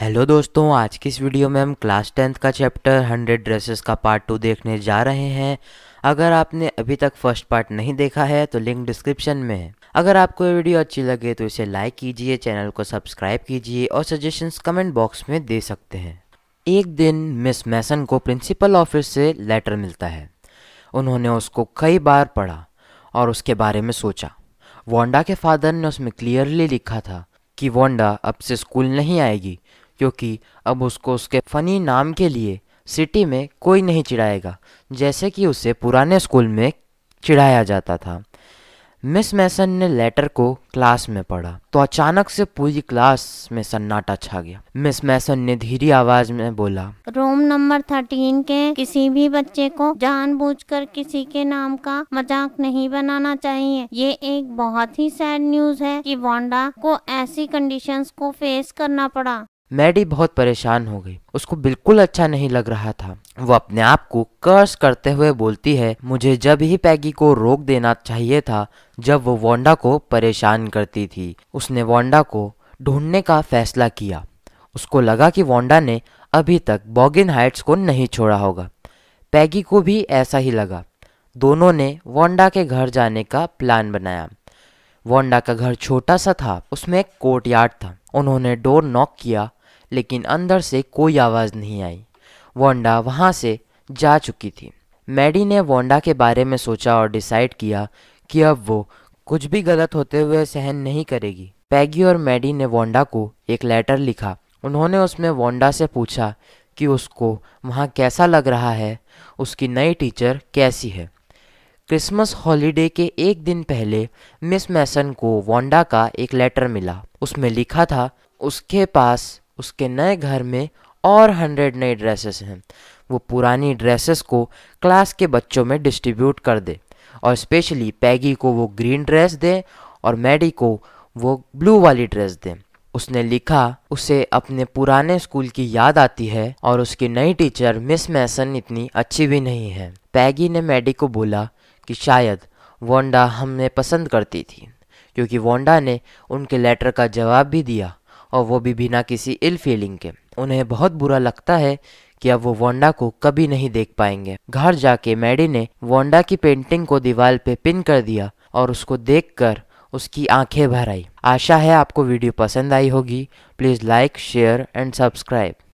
hello दोस्तों आज की इस वीडियो में हम क्लास टेंथ का चैप्टर हंड्रेड ड्रेसेस का पार्ट टू देखने जा रहे हैं अगर आपने अभी तक फर्स्ट पार्ट नहीं देखा है तो लिंक डिस्क्रिप्शन में है अगर आपको ये वीडियो अच्छी लगे तो इसे लाइक कीजिए चैनल को सब्सक्राइब कीजिए और सजेशंस कमेंट बॉक्स में दे सकते हैं एक दिन मिस मैसन को प्रिंसिपल ऑफिस से लेटर मिलता है उन्होंने उसको कई बार पढ़ा और उसके बारे में सोचा वोंडा के फादर ने उसमें क्लियरली लिखा था कि वोंडा अब से स्कूल नहीं आएगी क्योंकि अब उसको उसके फ़नी नाम के लिए सिटी में कोई नहीं चिढ़ाएगा जैसे कि उसे पुराने स्कूल में चिढ़ाया जाता था मिस मैसन ने लेटर को क्लास में पढ़ा तो अचानक से पूरी क्लास में सन्नाटा छा गया मिस मैसन ने धीरी आवाज में बोला रूम नंबर थर्टीन के किसी भी बच्चे को जानबूझकर किसी के नाम का मजाक नहीं बनाना चाहिए ये एक बहुत ही सैड न्यूज है कि वांडा को ऐसी कंडीशंस को फेस करना पड़ा मैडी बहुत परेशान हो गई उसको बिल्कुल अच्छा नहीं लग रहा था वो अपने आप को कर्स करते हुए बोलती है मुझे जब ही पैगी को रोक देना चाहिए था जब वो वोंडा को परेशान करती थी उसने वोंडा को ढूंढने का फैसला किया उसको लगा कि वोंडा ने अभी तक बॉगिन हाइट्स को नहीं छोड़ा होगा पैगी को भी ऐसा ही लगा दोनों ने वोंडा के घर जाने का प्लान बनाया वोंडा का घर छोटा सा था उसमें एक कोर्ट यार्ड था उन्होंने डोर नॉक किया लेकिन अंदर से कोई आवाज़ नहीं आई वोंडा वहाँ से जा चुकी थी मैडी ने वोंडा के बारे में सोचा और डिसाइड किया कि अब वो कुछ भी गलत होते हुए सहन नहीं करेगी पैगी और मैडी ने वोंडा को एक लेटर लिखा उन्होंने उसमें वोंडा से पूछा कि उसको वहाँ कैसा लग रहा है उसकी नई टीचर कैसी है क्रिसमस हॉलीडे के एक दिन पहले मिस मैसन को वोंडा का एक लेटर मिला उसमें लिखा था उसके पास उसके नए घर में और हंड्रेड नए ड्रेसेस हैं वो पुरानी ड्रेसेस को क्लास के बच्चों में डिस्ट्रीब्यूट कर दे और स्पेशली पैगी को वो ग्रीन ड्रेस दे और मैडी को वो ब्लू वाली ड्रेस दे उसने लिखा उसे अपने पुराने स्कूल की याद आती है और उसकी नई टीचर मिस मैसन इतनी अच्छी भी नहीं है पैगी ने मैडी को बोला कि शायद वोंडा हमने पसंद करती थी क्योंकि वोंडा ने उनके लेटर का जवाब भी दिया और वो भी बिना किसी इल फीलिंग के उन्हें बहुत बुरा लगता है कि अब वो वोंडा को कभी नहीं देख पाएंगे घर जाके मैडी ने वोंडा की पेंटिंग को दीवार पे पिन कर दिया और उसको देखकर उसकी आंखें भर आई आशा है आपको वीडियो पसंद आई होगी please like share and subscribe